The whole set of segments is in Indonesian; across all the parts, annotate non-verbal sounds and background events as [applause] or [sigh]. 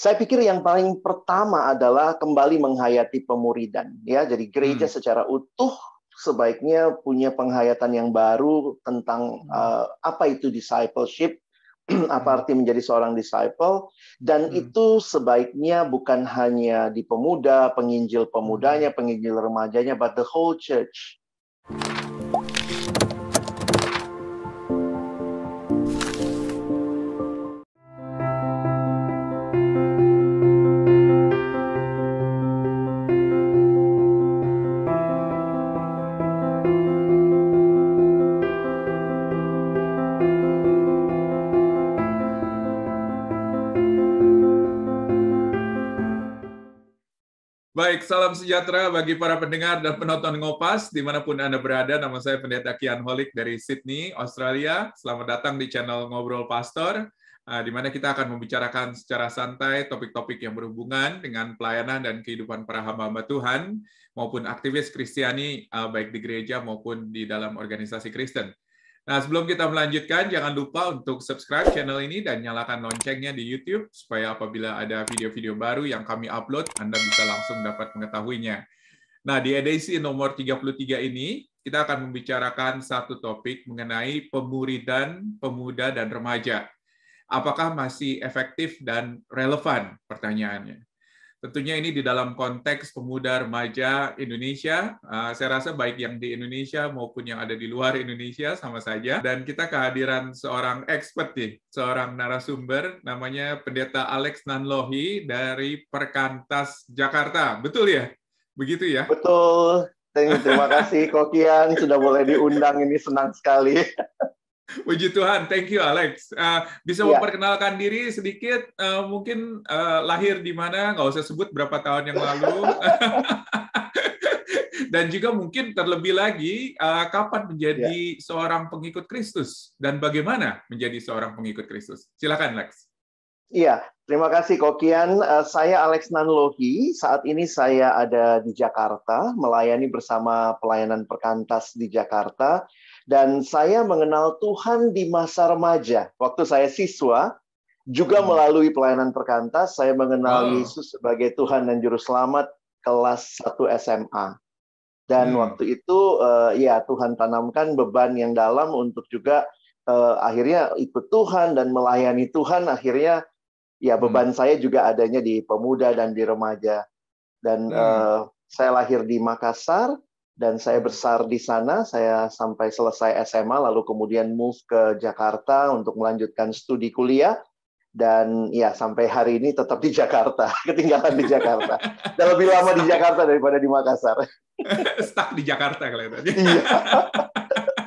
Saya pikir yang paling pertama adalah kembali menghayati pemuridan, ya. Jadi gereja hmm. secara utuh sebaiknya punya penghayatan yang baru tentang uh, apa itu discipleship, [clears throat] apa hmm. arti menjadi seorang disciple dan hmm. itu sebaiknya bukan hanya di pemuda, penginjil pemudanya, hmm. penginjil remajanya but the whole church. Baik, salam sejahtera bagi para pendengar dan penonton Ngopas dimanapun Anda berada. Nama saya Pendeta Kian Holik dari Sydney, Australia. Selamat datang di channel Ngobrol Pastor, eh, di mana kita akan membicarakan secara santai topik-topik yang berhubungan dengan pelayanan dan kehidupan para hamba-hamba Tuhan maupun aktivis Kristiani eh, baik di gereja maupun di dalam organisasi Kristen. Nah, sebelum kita melanjutkan, jangan lupa untuk subscribe channel ini dan nyalakan loncengnya di YouTube supaya apabila ada video-video baru yang kami upload, Anda bisa langsung dapat mengetahuinya. Nah, di edisi nomor 33 ini, kita akan membicarakan satu topik mengenai pemuridan pemuda dan remaja. Apakah masih efektif dan relevan pertanyaannya? Tentunya ini di dalam konteks pemuda remaja Indonesia. Ah, saya rasa baik yang di Indonesia maupun yang ada di luar Indonesia sama saja. Dan kita kehadiran seorang expert nih, seorang narasumber namanya Pendeta Alex Nanlohi dari Perkantas Jakarta. Betul ya? Begitu ya? Betul. Terima kasih Kokian sudah boleh diundang ini senang sekali. [laughs] [laughs] Puji Tuhan, thank you Alex. Uh, bisa yeah. memperkenalkan diri sedikit, uh, mungkin uh, lahir di mana, nggak usah sebut berapa tahun yang lalu. [laughs] dan juga mungkin terlebih lagi, uh, kapan menjadi yeah. seorang pengikut Kristus, dan bagaimana menjadi seorang pengikut Kristus. Silakan Alex. Iya, terima kasih Kokian. Uh, saya Alex Nanlohi. Saat ini saya ada di Jakarta, melayani bersama pelayanan perkantas di Jakarta dan saya mengenal Tuhan di masa remaja, waktu saya siswa, juga hmm. melalui pelayanan perkantas, saya mengenal hmm. Yesus sebagai Tuhan dan Juru Selamat kelas 1 SMA. Dan hmm. waktu itu, uh, ya Tuhan tanamkan beban yang dalam untuk juga uh, akhirnya ikut Tuhan dan melayani Tuhan. Akhirnya, ya hmm. beban hmm. saya juga adanya di pemuda dan di remaja. Dan hmm. uh, saya lahir di Makassar, dan saya besar di sana. Saya sampai selesai SMA, lalu kemudian move ke Jakarta untuk melanjutkan studi kuliah. Dan ya sampai hari ini tetap di Jakarta, [laughs] ketinggalan di Jakarta. Dan lebih lama di Jakarta daripada di Makassar. [laughs] Stuck di Jakarta kelihatannya. Iya. [laughs]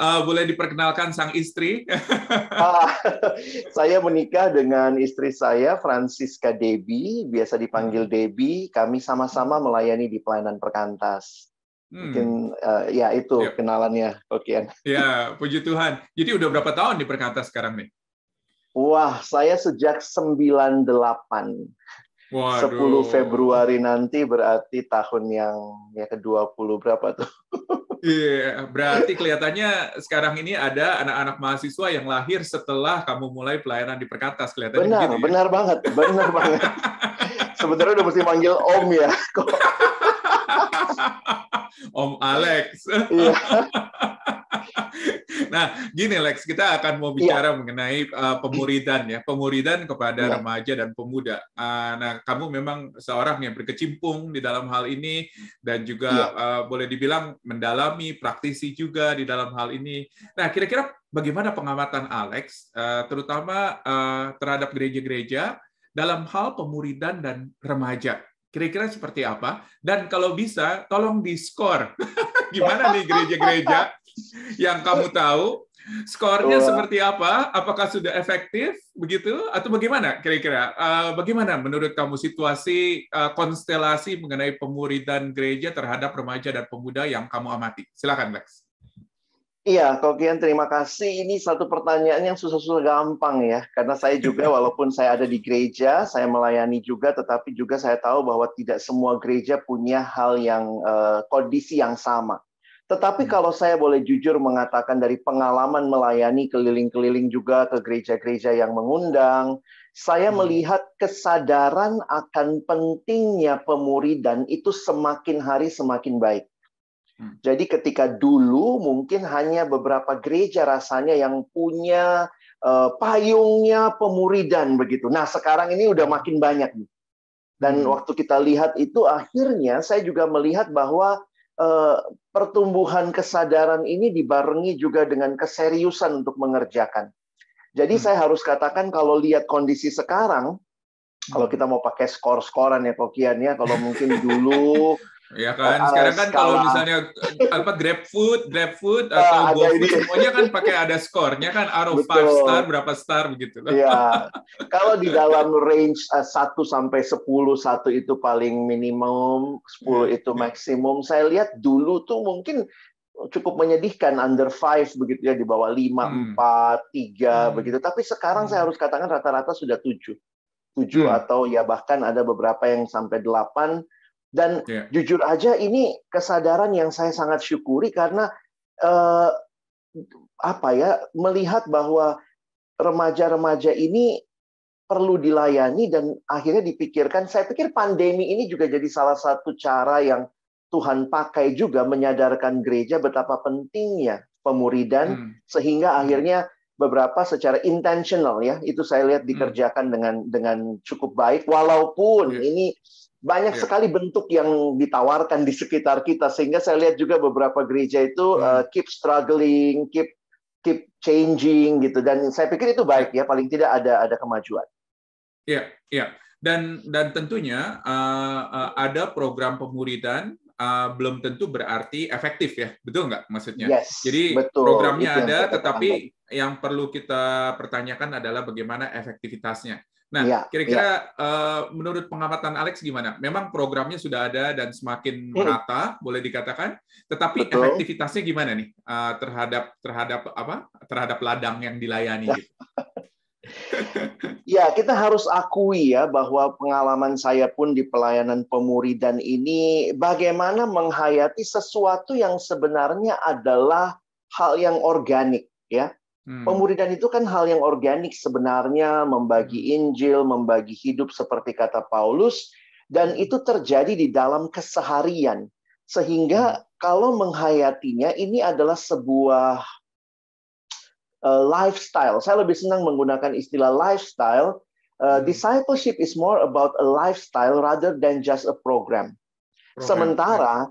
uh, boleh diperkenalkan sang istri? [laughs] Ah, saya menikah dengan istri saya, Francisca Debi, biasa dipanggil hmm. Debi. Kami sama-sama melayani di pelayanan perkantas. Hmm. Mungkin uh, ya itu ya. kenalannya, oke. Ya, puji Tuhan. Jadi udah berapa tahun di perkantas sekarang nih? Wah, saya sejak 98. Waduh. 10 Februari nanti berarti tahun yang ya ke-20 berapa tuh? [laughs] Iya, yeah, berarti kelihatannya sekarang ini ada anak-anak mahasiswa yang lahir setelah kamu mulai pelayanan di Perkatas kelihatannya Benar, begitu, ya? benar banget, benar banget. [laughs] Sebenarnya udah mesti manggil Om ya. Kok [laughs] Om Alex. Iya. [laughs] nah, gini Lex, kita akan mau iya. bicara mengenai uh, pemuridan ya, pemuridan kepada iya. remaja dan pemuda. Uh, nah, kamu memang seorang yang berkecimpung di dalam hal ini dan juga uh, boleh dibilang mendalami, praktisi juga di dalam hal ini. Nah, kira-kira bagaimana pengamatan Alex, uh, terutama uh, terhadap gereja-gereja dalam hal pemuridan dan remaja? Kira-kira seperti apa? Dan kalau bisa, tolong di diskor. [laughs] Gimana nih gereja-gereja yang kamu tahu? Skornya oh. seperti apa? Apakah sudah efektif begitu? Atau bagaimana kira-kira? Eh, bagaimana menurut kamu situasi uh, konstelasi mengenai pemuridan gereja terhadap remaja dan pemuda yang kamu amati? Silakan, Lex. Iya, Ko Kian terima kasih. Ini satu pertanyaan yang susah-susah gampang ya, karena saya juga [laughs] walaupun saya ada di gereja, saya melayani juga, tetapi juga saya tahu bahwa tidak semua gereja punya hal yang uh, kondisi yang sama. Tetapi hmm. kalau saya boleh jujur mengatakan dari pengalaman melayani keliling-keliling juga ke gereja-gereja yang mengundang, saya hmm. melihat kesadaran akan pentingnya pemuridan itu semakin hari semakin baik. Hmm. Jadi ketika dulu mungkin hanya beberapa gereja rasanya yang punya uh, payungnya pemuridan begitu. Nah sekarang ini udah hmm. makin banyak nih. Dan hmm. waktu kita lihat itu akhirnya saya juga melihat bahwa uh, pertumbuhan kesadaran ini dibarengi juga dengan keseriusan untuk mengerjakan. Jadi hmm. saya harus katakan kalau lihat kondisi sekarang, kalau hmm. kita mau pakai skor-skoran ya Kokian ya, kalau mungkin [laughs] dulu Ya kan, sekarang kan kalau misalnya eh, apa Grab GrabFood, GrabFood Food nah, atau GoFood semuanya kan pakai ada skornya kan arrow five star berapa star begitu Iya. [laughs] kalau di dalam range eh, satu sampai sepuluh satu itu paling minimum, 10 iya, itu iya. maksimum. Saya lihat dulu tuh mungkin cukup menyedihkan under five begitu ya di bawah lima hmm. empat tiga hmm. begitu. Tapi sekarang hmm. saya harus katakan rata-rata sudah tujuh tujuh hmm. atau ya bahkan ada beberapa yang sampai delapan. Dan yeah. jujur aja ini kesadaran yang saya sangat syukuri karena eh, apa ya melihat bahwa remaja-remaja ini perlu dilayani dan akhirnya dipikirkan. Saya pikir pandemi ini juga jadi salah satu cara yang Tuhan pakai juga menyadarkan gereja betapa pentingnya pemuridan hmm. sehingga hmm. akhirnya beberapa secara intentional ya itu saya lihat hmm. dikerjakan hmm. dengan dengan cukup baik walaupun yeah. ini banyak yeah. sekali bentuk yang ditawarkan di sekitar kita sehingga saya lihat juga beberapa gereja itu yeah. Hmm. uh, keep struggling, keep keep changing gitu dan saya pikir itu baik ya paling tidak ada ada kemajuan. Iya, yeah, iya. Yeah. Dan dan tentunya uh, uh, ada program pemuridan uh, eh, belum tentu berarti efektif ya, betul nggak maksudnya? Yes, Jadi betul. programnya itu ada, yang tetapi yang perlu kita pertanyakan adalah bagaimana efektivitasnya. Nah, iya, kira-kira ya. Uh, menurut pengamatan Alex gimana? Memang programnya sudah ada dan semakin hmm. merata, hmm. boleh dikatakan. Tetapi Betul. efektivitasnya gimana nih uh, terhadap terhadap apa? Terhadap ladang yang dilayani? Ya. Gitu. [laughs] ya, kita harus akui ya bahwa pengalaman saya pun di pelayanan pemuridan ini bagaimana menghayati sesuatu yang sebenarnya adalah hal yang organik ya Hmm. Pemuridan itu kan hal yang organik sebenarnya, membagi hmm. Injil, membagi hidup seperti kata Paulus, dan hmm. itu terjadi di dalam keseharian. Sehingga kalau menghayatinya ini adalah sebuah uh, lifestyle. Saya lebih senang menggunakan istilah lifestyle. Uh, discipleship is more about a lifestyle rather than just a program. program. Sementara ya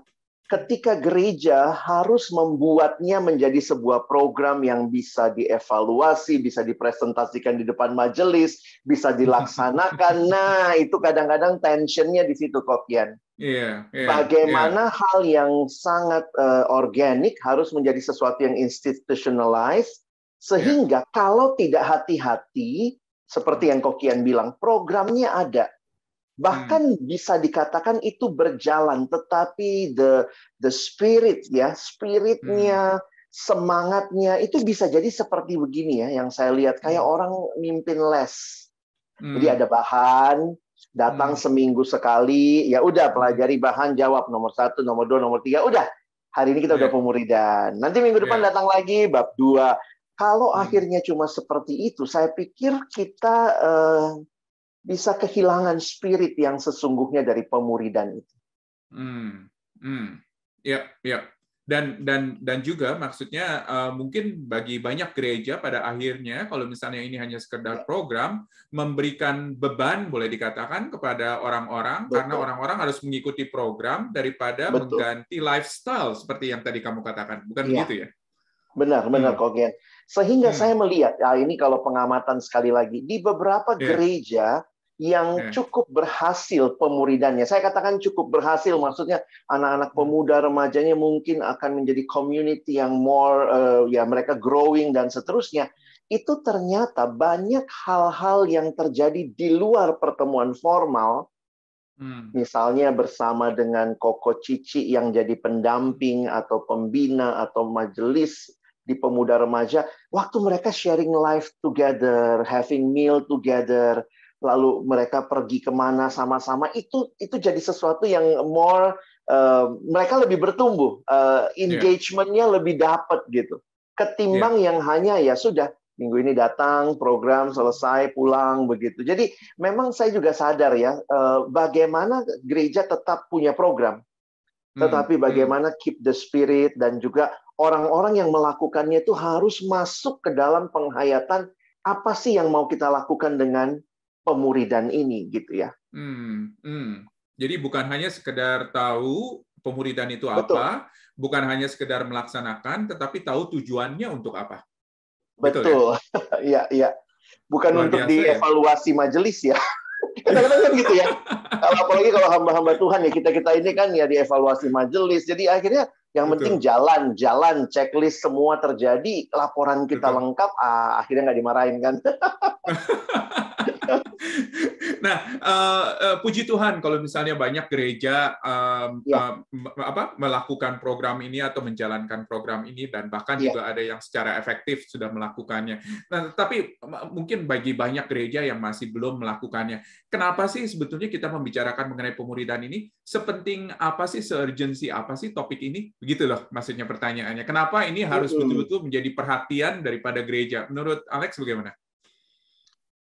ketika gereja harus membuatnya menjadi sebuah program yang bisa dievaluasi, bisa dipresentasikan di depan majelis, bisa dilaksanakan. [laughs] Nah, itu kadang-kadang tensionnya di situ, Kokian. Yeah, iya, Bagaimana yeah. hal yang sangat uh, organik harus menjadi sesuatu yang institutionalized, sehingga yeah. kalau tidak hati-hati, seperti hmm. yang Kokian bilang, programnya ada, bahkan hmm. bisa dikatakan itu berjalan tetapi the the spirit ya spiritnya hmm. semangatnya itu bisa jadi seperti begini ya yang saya lihat hmm. kayak hmm. orang mimpin les hmm. jadi ada bahan datang hmm. seminggu sekali ya udah hmm. pelajari bahan jawab nomor satu nomor dua nomor tiga udah hari ini kita yeah. udah ya. pemuridan nanti minggu ya. depan yeah. datang lagi bab dua kalau hmm. akhirnya cuma seperti itu saya pikir kita uh, bisa kehilangan spirit yang sesungguhnya dari pemuridan itu. Hmm, hmm, ya, ya. Dan dan dan juga maksudnya uh, mungkin bagi banyak gereja pada akhirnya kalau misalnya ini hanya sekedar ya. program memberikan beban boleh dikatakan kepada orang-orang karena orang-orang harus mengikuti program daripada Betul. mengganti lifestyle seperti yang tadi kamu katakan bukan ya. begitu ya? Benar benar hmm. Kogen. Sehingga hmm. saya melihat, ya ini kalau pengamatan sekali lagi, di beberapa yeah. gereja yang hmm. cukup berhasil pemuridannya. Saya katakan cukup berhasil, maksudnya anak-anak hmm. pemuda remajanya mungkin akan menjadi community yang more uh, ya mereka growing dan seterusnya. Itu ternyata banyak hal-hal yang terjadi di luar pertemuan formal. Hmm. Misalnya bersama dengan Koko Cici yang jadi pendamping atau pembina atau majelis di pemuda remaja, waktu mereka sharing life together, having meal together, lalu mereka pergi kemana sama-sama itu itu jadi sesuatu yang more uh, mereka lebih bertumbuh uh, engagementnya yeah. lebih dapat gitu ketimbang yeah. yang hanya ya sudah minggu ini datang program selesai pulang begitu jadi memang saya juga sadar ya uh, bagaimana gereja tetap punya program hmm, tetapi hmm. bagaimana keep the spirit dan juga orang-orang yang melakukannya itu harus masuk ke dalam penghayatan apa sih yang mau kita lakukan dengan pemuridan ini gitu ya. Hmm, hmm. Jadi bukan hanya sekedar tahu pemuridan itu apa, Betul. bukan hanya sekedar melaksanakan, tetapi tahu tujuannya untuk apa. Betul. Ya? [laughs] Iya, ya, ya. ya. Bukan Luar untuk ya. dievaluasi ya. majelis ya. [laughs] Kadang-kadang kan gitu ya. Apalagi kalau hamba-hamba Tuhan ya kita kita ini kan ya dievaluasi majelis. Jadi akhirnya yang Betul. penting jalan, jalan, checklist semua terjadi, laporan kita Betul. lengkap, ah, akhirnya nggak dimarahin kan? [laughs] [laughs] nah, uh, puji Tuhan kalau misalnya banyak gereja um, ya. um, apa melakukan program ini atau menjalankan program ini dan bahkan ya. juga ada yang secara efektif sudah melakukannya. Nah, tapi mungkin bagi banyak gereja yang masih belum melakukannya, kenapa sih sebetulnya kita membicarakan mengenai pemuridan ini? Sepenting apa sih, seurgensi apa sih topik ini? Begitu loh maksudnya pertanyaannya. Kenapa ini harus betul-betul menjadi perhatian daripada gereja? Menurut Alex bagaimana?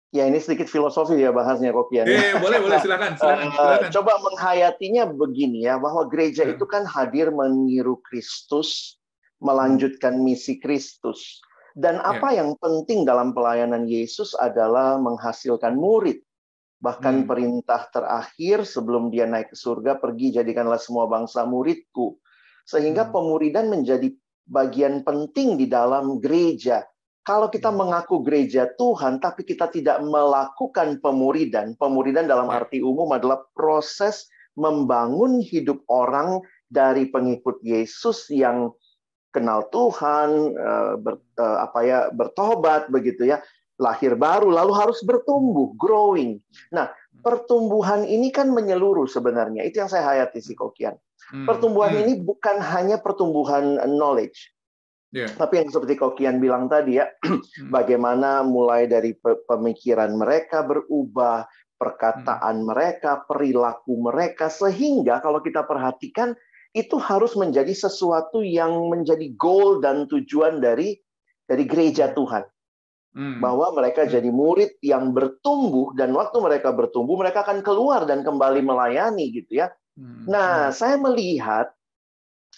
Ya ini sedikit filosofi ya bahasnya Ropian. Ya, eh, boleh boleh silakan, eh, silakan, silakan. Coba menghayatinya begini ya bahwa gereja hmm. itu kan hadir meniru Kristus, melanjutkan misi Kristus. Dan ya. apa ya. yang penting dalam pelayanan Yesus adalah menghasilkan murid. Bahkan hmm. perintah terakhir sebelum dia naik ke surga pergi jadikanlah semua bangsa muridku. Sehingga hmm. pemuridan menjadi bagian penting di dalam gereja kalau kita iya. mengaku gereja Tuhan, tapi kita tidak melakukan pemuridan, pemuridan dalam ya. arti umum adalah proses membangun hidup orang dari pengikut Yesus yang kenal Tuhan, eh, ber, eh, apa ya bertobat begitu ya, lahir baru, lalu harus bertumbuh, growing. Nah, pertumbuhan ini kan menyeluruh sebenarnya. Itu yang saya hayati si Kokian. Hmm. Pertumbuhan hmm. ini bukan hanya pertumbuhan knowledge, Yeah. Tapi yang seperti Kokian bilang tadi ya, [clears throat] hmm. bagaimana mulai dari pemikiran mereka berubah, perkataan hmm. mereka, perilaku mereka, sehingga kalau kita perhatikan itu harus menjadi sesuatu yang menjadi goal dan tujuan dari dari gereja Tuhan. Hmm. Bahwa mereka hmm. jadi murid yang bertumbuh dan waktu mereka bertumbuh mereka akan keluar dan kembali melayani gitu ya. Nah, saya melihat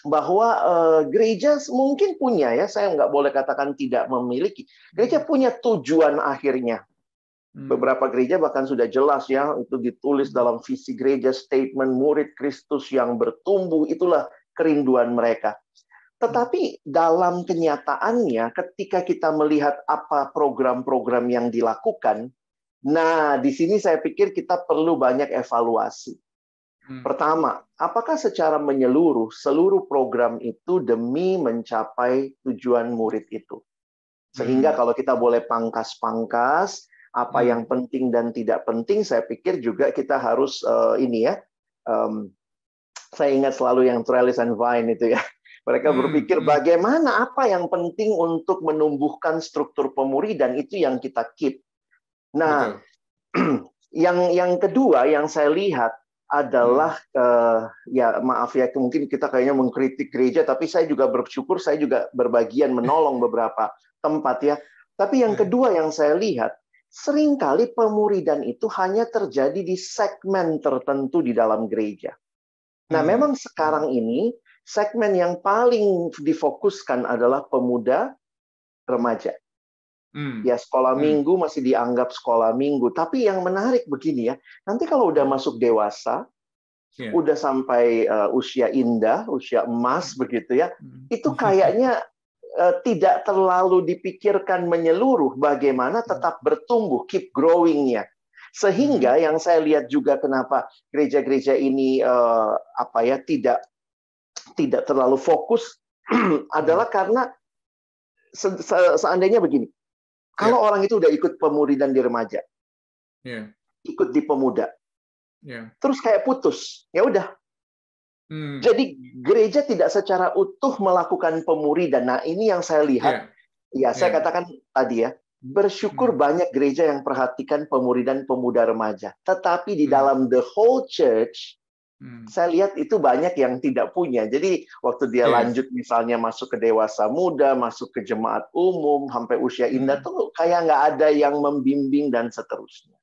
bahwa uh, gereja mungkin punya ya saya nggak boleh katakan tidak memiliki gereja hmm. punya tujuan akhirnya hmm. beberapa gereja bahkan sudah jelas ya itu ditulis hmm. dalam visi gereja statement murid Kristus yang bertumbuh itulah kerinduan mereka tetapi dalam kenyataannya ketika kita melihat apa program-program yang dilakukan nah di sini saya pikir kita perlu banyak evaluasi Hmm. Pertama, apakah secara menyeluruh seluruh program itu demi mencapai tujuan murid itu? Sehingga hmm. kalau kita boleh pangkas-pangkas apa hmm. yang penting dan tidak penting, saya pikir juga kita harus uh, ini ya. Um, saya ingat selalu yang Trellis and Vine itu ya. [laughs] Mereka berpikir bagaimana apa yang penting untuk menumbuhkan struktur pemuri dan itu yang kita keep. Nah, [clears throat] yang yang kedua yang saya lihat adalah uh, ya maaf ya mungkin kita kayaknya mengkritik gereja tapi saya juga bersyukur saya juga berbagian menolong [laughs] beberapa tempat ya. Tapi yang hmm. kedua yang saya lihat seringkali pemuridan itu hanya terjadi di segmen tertentu di dalam gereja. Nah, hmm. memang sekarang ini segmen yang paling difokuskan adalah pemuda remaja. Hmm. Ya sekolah hmm. minggu masih dianggap sekolah minggu. Tapi yang menarik begini ya, nanti kalau udah masuk dewasa, yeah. udah sampai uh, usia indah, usia emas hmm. begitu ya, hmm. itu kayaknya uh, tidak terlalu dipikirkan menyeluruh bagaimana hmm. tetap bertumbuh, keep growingnya. Sehingga yang saya lihat juga kenapa gereja-gereja ini uh, apa ya tidak tidak terlalu fokus [clears throat] adalah karena se se seandainya begini, kalau yeah. orang itu udah ikut pemuridan di remaja, yeah. ikut di pemuda, yeah. terus kayak putus, ya udah. Hmm. Jadi gereja tidak secara utuh melakukan pemuridan. Nah ini yang saya lihat. Yeah. Ya saya yeah. katakan tadi ya bersyukur hmm. banyak gereja yang perhatikan pemuridan pemuda remaja. Tetapi di hmm. dalam the whole church Hmm. Saya lihat itu banyak yang tidak punya. Jadi waktu dia yes. Iya. lanjut misalnya masuk ke dewasa muda, masuk ke jemaat umum, sampai usia hmm. indah hmm. tuh kayak nggak ada yang membimbing dan seterusnya.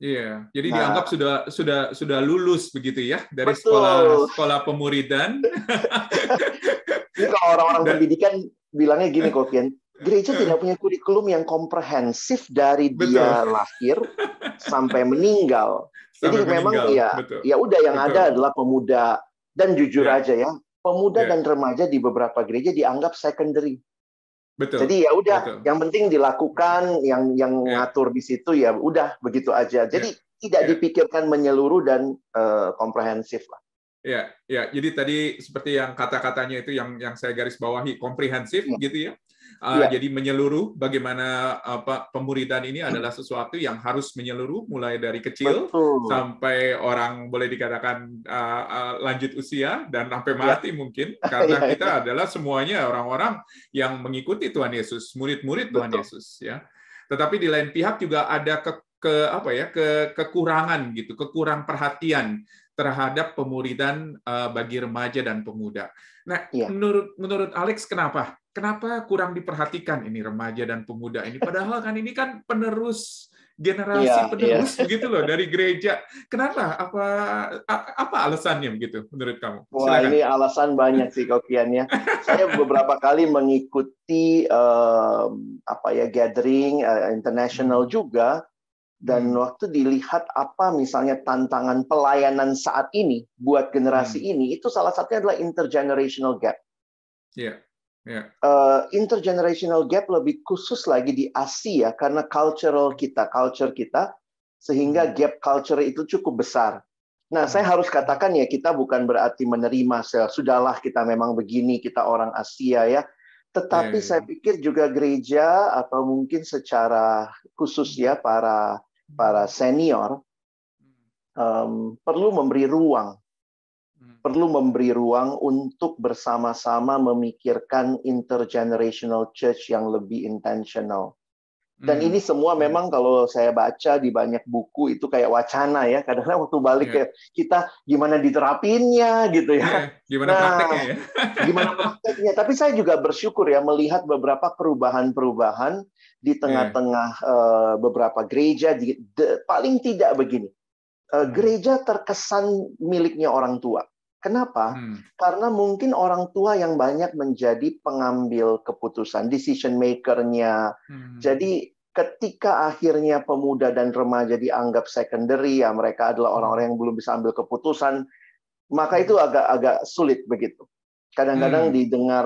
Iya, yeah. jadi nah, dianggap sudah sudah sudah lulus begitu ya dari betul. sekolah sekolah pemuridan. [laughs] kalau orang-orang pendidikan bilangnya gini eh. kok Kian, gereja eh. tidak punya kurikulum yang komprehensif dari Betul. dia lahir sampai meninggal. Jadi meninggal. memang iya, ya, Betul. ya udah yang Betul. ada adalah pemuda dan jujur yeah. aja ya, pemuda yeah. dan remaja di beberapa gereja dianggap secondary. Betul. Jadi ya udah, yang penting dilakukan, yang yang yeah. ngatur di situ ya udah begitu aja. Ya. Jadi yeah. tidak yeah. dipikirkan menyeluruh dan uh, komprehensif lah. Ya, ya. Jadi tadi seperti yang kata-katanya itu yang yang saya garis bawahi komprehensif ya. gitu ya. Ah, iya. Jadi menyeluruh bagaimana apa pemuridan ini adalah sesuatu yang harus menyeluruh mulai dari kecil Betul. sampai orang boleh dikatakan uh, uh, lanjut usia dan sampai iya. mati ya. mungkin [laughs] karena ya, kita iya. adalah semuanya orang-orang yang mengikuti Tuhan Yesus, murid-murid Tuhan Yesus ya. Tetapi di lain pihak juga ada ke, ke apa ya ke kekurangan gitu, kekurang perhatian terhadap pemuridan uh, bagi remaja dan pemuda. Nah, ya. menurut menurut Alex kenapa kenapa kurang diperhatikan ini remaja dan pemuda ini? Padahal kan ini kan penerus generasi yeah, iya. penerus yeah. begitu loh dari gereja. Kenapa? Apa apa alasannya begitu menurut kamu? Silakan. Wah ini alasan banyak sih kokiannya. [laughs] Saya beberapa kali mengikuti um, apa ya gathering uh, international hmm. juga dan hmm. waktu dilihat apa misalnya tantangan pelayanan saat ini buat generasi hmm. ini itu salah satunya adalah intergenerational gap. Yeah. Yeah. Ya. Uh, intergenerational gap lebih khusus lagi di Asia karena cultural kita, culture kita, sehingga hmm. gap culture itu cukup besar. Nah, saya hmm. harus katakan ya kita bukan berarti menerima sel. Sudahlah kita memang begini, kita orang Asia ya. Tetapi yeah. Ya, ya. saya pikir juga gereja atau mungkin secara khusus ya para para hmm. senior um, perlu memberi ruang perlu memberi ruang untuk bersama-sama memikirkan intergenerational church yang lebih intentional. Dan hmm. ini semua iya. memang kalau saya baca di banyak buku itu kayak wacana ya. Kadang-kadang waktu balik yeah. ya kita gimana diterapinnya gitu ya. Iya, gimana nah, prakteknya ya. [laughs] gimana prakteknya. Tapi saya juga bersyukur ya melihat beberapa perubahan-perubahan di tengah-tengah yeah. Iya. uh, beberapa gereja. Di, de, paling tidak begini. Uh, gereja terkesan miliknya orang tua. Kenapa? Hmm. Karena mungkin orang tua yang banyak menjadi pengambil keputusan, decision maker-nya. Hmm. Jadi ketika akhirnya pemuda dan remaja dianggap secondary, ya mereka adalah hmm. orang-orang yang belum bisa ambil keputusan, maka hmm. itu agak-agak sulit begitu. Kadang-kadang hmm. didengar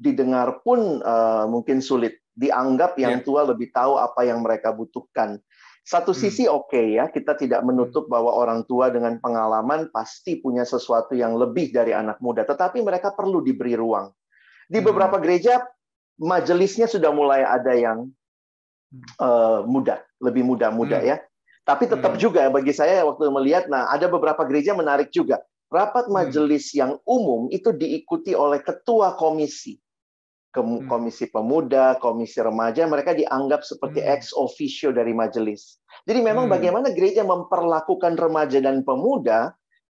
didengar pun uh, mungkin sulit. Dianggap yang yeah. tua lebih tahu apa yang mereka butuhkan. Satu hmm. sisi oke okay ya, kita tidak hmm. menutup bahwa orang tua dengan pengalaman pasti punya sesuatu yang lebih dari anak muda, tetapi mereka perlu diberi ruang. Di hmm. beberapa gereja majelisnya sudah mulai ada yang uh, muda, lebih muda-muda hmm. ya. Tapi tetap hmm. juga bagi saya waktu melihat, nah ada beberapa gereja menarik juga. Rapat majelis hmm. yang umum itu diikuti oleh ketua komisi. Hmm. komisi pemuda, komisi remaja, mereka dianggap seperti hmm. ex officio dari majelis. Jadi memang hmm. bagaimana gereja memperlakukan remaja dan pemuda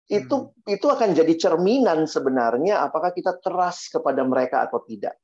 itu itu akan jadi cerminan sebenarnya apakah kita teras kepada mereka atau tidak.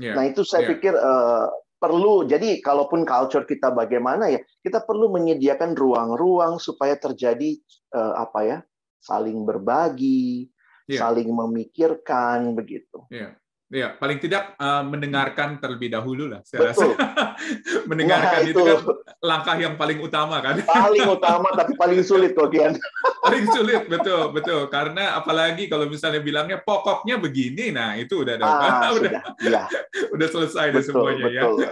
Yeah. Nah itu saya yeah. pikir uh, perlu. Jadi kalaupun culture kita bagaimana ya kita perlu menyediakan ruang-ruang supaya terjadi uh, apa ya saling berbagi, yeah. saling memikirkan begitu. Yeah. Ya, paling tidak uh, mendengarkan terlebih dahulu lah. Saya rasa [laughs] mendengarkan nah, itu. itu kan langkah yang paling utama kan. Paling utama tapi paling sulit kok kian [laughs] paling sulit, betul, betul. Karena apalagi kalau misalnya bilangnya pokoknya begini, nah itu udah ada, ah, udah, [laughs] sudah, ya. udah selesai betul, semuanya ya. betul. ya.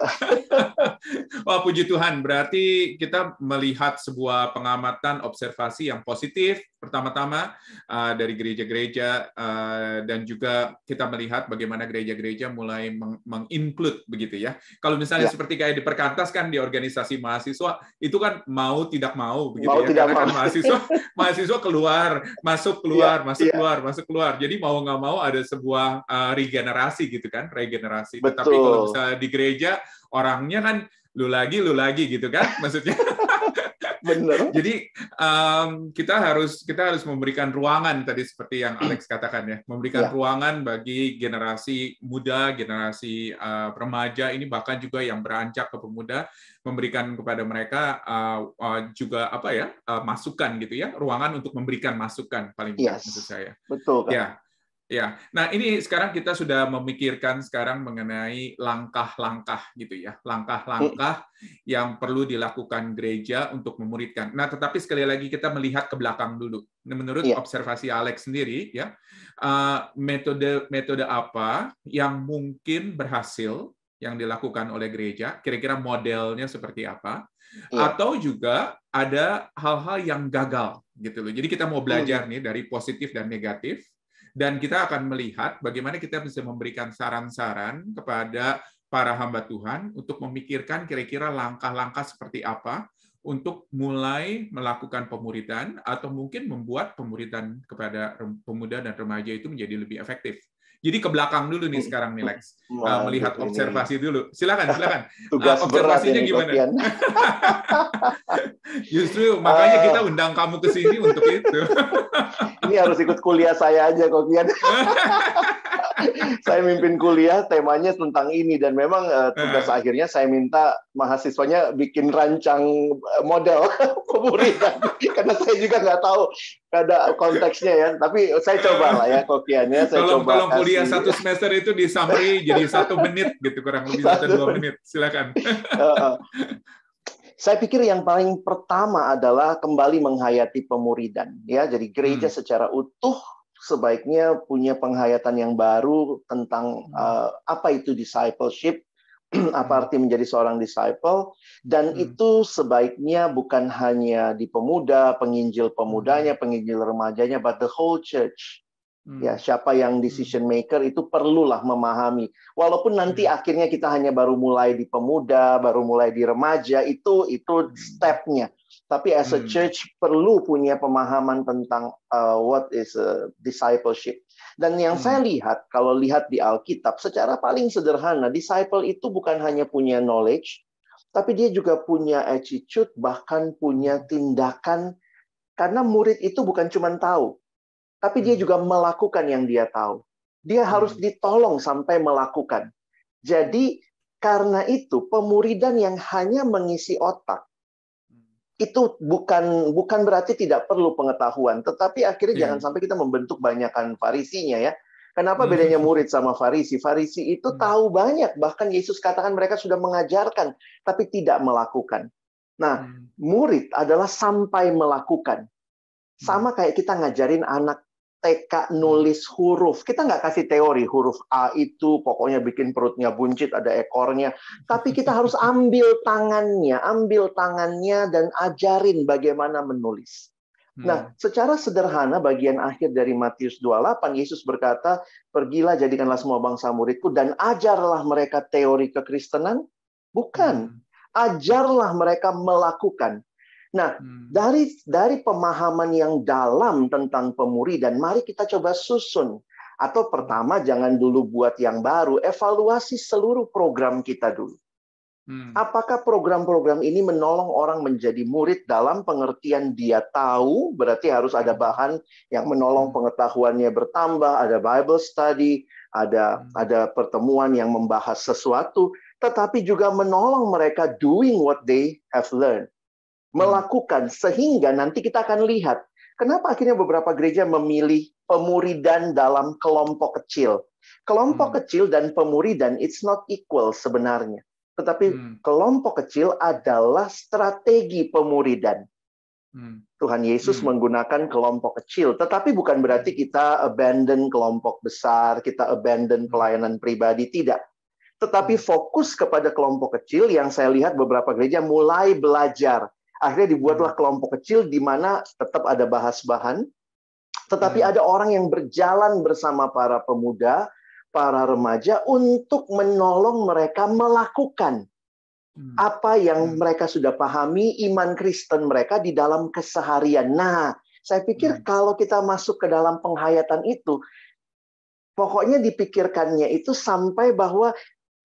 Wah puji Tuhan, berarti kita melihat sebuah pengamatan observasi yang positif pertama-tama uh, dari gereja-gereja uh, dan juga kita melihat bagaimana bagaimana gereja-gereja mulai menginclude meng begitu ya. Kalau misalnya ya. seperti kayak di perkantas kan di organisasi mahasiswa itu kan mau tidak mau begitu mau ya tidak karena kan mau. kan mahasiswa [laughs] mahasiswa keluar masuk keluar ya, masuk ya. keluar masuk keluar. Jadi mau nggak mau ada sebuah uh, regenerasi gitu kan regenerasi. Betul. Tapi kalau misalnya di gereja orangnya kan lu lagi lu lagi gitu kan maksudnya. [laughs] Bener. Jadi um, kita harus kita harus memberikan ruangan tadi seperti yang Alex hmm. katakan ya, memberikan ya. ruangan bagi generasi muda, generasi uh, remaja ini bahkan juga yang beranjak ke pemuda memberikan kepada mereka uh, uh, juga apa ya uh, masukan gitu ya, ruangan untuk memberikan masukan paling yes. maksud saya. Betul. Kan? Ya. Ya, nah ini sekarang kita sudah memikirkan sekarang mengenai langkah-langkah gitu ya, langkah-langkah yang perlu dilakukan gereja untuk memuridkan. Nah, tetapi sekali lagi kita melihat ke belakang dulu. Nah, menurut ya. observasi Alex sendiri, ya eh, metode metode apa yang mungkin berhasil yang dilakukan oleh gereja? Kira-kira modelnya seperti apa? Ya. Atau juga ada hal-hal yang gagal gitu loh. Jadi kita mau belajar hmm. nih dari positif dan negatif dan kita akan melihat bagaimana kita bisa memberikan saran-saran kepada para hamba Tuhan untuk memikirkan kira-kira langkah-langkah seperti apa untuk mulai melakukan pemuritan atau mungkin membuat pemuritan kepada pemuda dan remaja itu menjadi lebih efektif. Jadi ke belakang dulu nih hmm. sekarang nih Lex, uh, melihat observasi dulu. Silakan, silakan. [laughs] Tugas uh, observasinya ini, gimana? [laughs] Justru makanya eh. kita undang kamu ke sini untuk itu. [laughs] ini harus ikut kuliah saya aja, kok Kokian saya mimpin kuliah temanya tentang ini dan memang uh, tugas uh. akhirnya saya minta mahasiswanya bikin rancang eh, model [laughs] pemuridan karena saya juga nggak tahu ada konteksnya ya tapi saya coba lah ya kopiannya saya kalau, coba kalau kuliah satu semester itu di summary jadi satu menit gitu kurang lebih satu dua menit silakan Saya pikir yang paling pertama adalah kembali menghayati pemuridan ya. Jadi gereja hmm. secara utuh sebaiknya punya penghayatan yang baru tentang uh, apa itu discipleship, [clears throat] apa hmm. arti menjadi seorang disciple, dan hmm. itu sebaiknya bukan hanya di pemuda, penginjil pemudanya, hmm. penginjil remajanya, but the whole church. Hmm. Ya, siapa yang decision maker itu perlulah memahami. Walaupun nanti hmm. akhirnya kita hanya baru mulai di pemuda, baru mulai di remaja, itu itu stepnya. Tapi as a hmm. church perlu punya pemahaman tentang uh, what is a discipleship. Dan yang hmm. saya lihat kalau lihat di Alkitab secara paling sederhana disciple itu bukan hanya punya knowledge tapi dia juga punya attitude bahkan punya tindakan karena murid itu bukan cuma tahu tapi dia hmm. juga melakukan yang dia tahu. Dia harus hmm. ditolong sampai melakukan. Jadi karena itu pemuridan yang hanya mengisi otak itu bukan bukan berarti tidak perlu pengetahuan, tetapi akhirnya yeah. jangan sampai kita membentuk banyakkan farisinya ya. Kenapa hmm. bedanya murid sama farisi? Farisi itu hmm. tahu banyak, bahkan Yesus katakan mereka sudah mengajarkan tapi tidak melakukan. Nah, hmm. murid adalah sampai melakukan. Sama kayak kita ngajarin anak TK nulis huruf. Kita nggak kasih teori huruf A itu pokoknya bikin perutnya buncit, ada ekornya. Tapi kita [laughs] harus ambil tangannya, ambil tangannya dan ajarin bagaimana menulis. Hmm. Nah, secara sederhana bagian akhir dari Matius 28, Yesus berkata, Pergilah jadikanlah semua bangsa muridku dan ajarlah mereka teori kekristenan. Bukan. Hmm. Ajarlah mereka melakukan. Nah, hmm. dari dari pemahaman yang dalam tentang pemuridan, mari kita coba susun atau pertama jangan dulu buat yang baru, evaluasi seluruh program kita dulu. Hmm. Apakah program-program ini menolong orang menjadi murid dalam pengertian dia tahu, berarti harus ada bahan yang menolong hmm. pengetahuannya bertambah, ada Bible study, ada hmm. ada pertemuan yang membahas sesuatu, tetapi juga menolong mereka doing what they have learned melakukan sehingga nanti kita akan lihat kenapa akhirnya beberapa gereja memilih pemuridan dalam kelompok kecil. Kelompok hmm. kecil dan pemuridan it's not equal sebenarnya. Tetapi hmm. kelompok kecil adalah strategi pemuridan. Hmm. Tuhan Yesus hmm. menggunakan kelompok kecil, tetapi bukan berarti hmm. kita abandon kelompok besar, kita abandon hmm. pelayanan pribadi, tidak. Tetapi fokus kepada kelompok kecil yang saya lihat beberapa gereja mulai belajar Akhirnya dibuatlah hmm. kelompok kecil di mana tetap ada bahas bahan, tetapi hmm. ada orang yang berjalan bersama para pemuda, para remaja untuk menolong mereka melakukan hmm. apa yang mereka sudah pahami iman Kristen mereka di dalam keseharian. Nah, saya pikir kalau kita masuk ke dalam penghayatan itu, pokoknya dipikirkannya itu sampai bahwa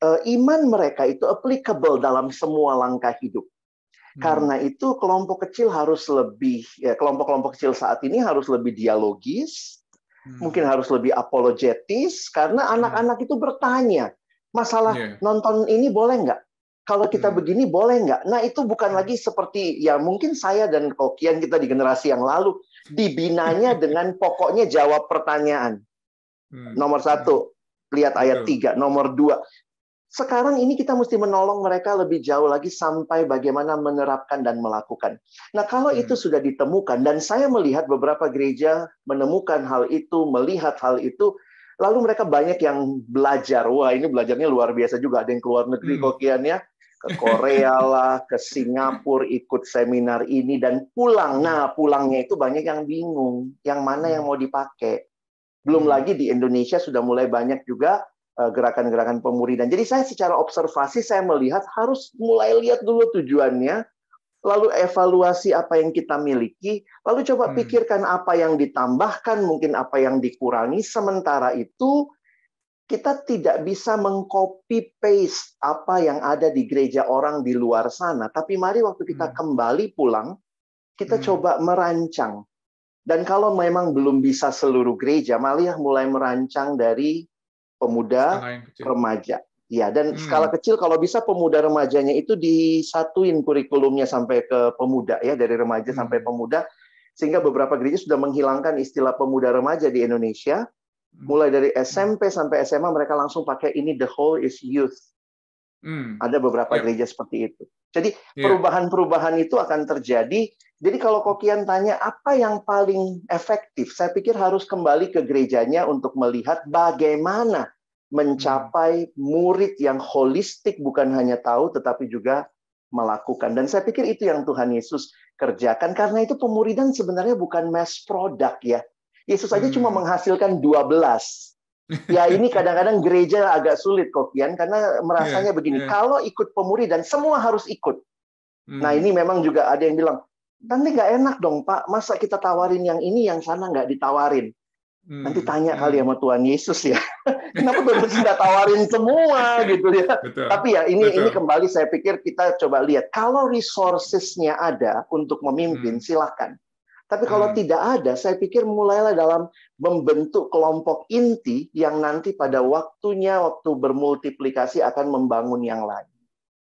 eh, iman mereka itu applicable dalam semua langkah hidup. Karena hmm. itu kelompok kecil harus lebih ya, kelompok-kelompok kecil saat ini harus lebih dialogis, hmm. mungkin harus lebih apologetis karena hmm. anak-anak itu bertanya masalah yeah. nonton ini boleh nggak? Kalau kita hmm. begini boleh nggak? Nah itu bukan hmm. lagi seperti ya mungkin saya dan kokian kita di generasi yang lalu dibinanya [laughs] dengan pokoknya jawab pertanyaan. Hmm. Nomor satu, lihat ayat tiga Nomor dua. Sekarang ini kita mesti menolong mereka lebih jauh lagi sampai bagaimana menerapkan dan melakukan. Nah, kalau hmm. itu sudah ditemukan dan saya melihat beberapa gereja menemukan hal itu, melihat hal itu, lalu mereka banyak yang belajar. Wah, ini belajarnya luar biasa juga. Ada yang keluar negeri hmm. ya ke Korea lah, ke Singapura ikut seminar ini dan pulang. Hmm. Nah, pulangnya itu banyak yang bingung, yang mana yang hmm. mau dipakai. Belum hmm. lagi di Indonesia sudah mulai banyak juga Eh, gerakan-gerakan pemuridan. Jadi saya secara observasi saya melihat harus mulai lihat dulu tujuannya, lalu evaluasi apa yang kita miliki, lalu coba hmm. pikirkan apa yang ditambahkan, mungkin apa yang dikurangi. Sementara itu kita tidak bisa mengcopy paste apa yang ada di gereja orang di luar sana, tapi mari waktu kita hmm. kembali pulang, kita hmm. coba merancang. Dan kalau memang belum bisa seluruh gereja, malah mulai merancang dari pemuda, remaja. Ya, dan hmm. skala kecil kalau bisa pemuda remajanya itu disatuin kurikulumnya sampai ke pemuda ya, dari remaja hmm. sampai pemuda sehingga beberapa gereja sudah menghilangkan istilah pemuda remaja di Indonesia. Hmm. Mulai dari SMP sampai SMA mereka langsung pakai ini the whole is youth. Hmm. Ada beberapa yeah. gereja seperti itu. Jadi ya. perubahan-perubahan itu akan terjadi jadi kalau Kokian tanya apa yang paling efektif, saya pikir harus kembali ke gerejanya untuk melihat bagaimana mencapai murid yang holistik bukan hanya tahu tetapi juga melakukan. Dan saya pikir itu yang Tuhan Yesus kerjakan karena itu pemuridan sebenarnya bukan mass product ya. Yesus aja hmm. cuma menghasilkan 12. Ya ini kadang-kadang gereja agak sulit Kokian karena merasanya yeah, begini, yeah. kalau ikut pemuridan semua harus ikut. Nah, hmm. ini memang juga ada yang bilang, nanti nggak enak dong Pak, masa kita tawarin yang ini, yang sana nggak ditawarin. Hmm. Nanti tanya hmm. kali sama Tuhan Yesus ya, [laughs] kenapa Tuhan Yesus nggak tawarin semua gitu ya. Betul. Tapi ya ini Betul. ini kembali saya pikir kita coba lihat kalau resourcesnya ada untuk memimpin hmm. silahkan. Tapi kalau hmm. tidak ada, saya pikir mulailah dalam membentuk kelompok inti yang nanti pada waktunya waktu bermultiplikasi akan membangun yang lain.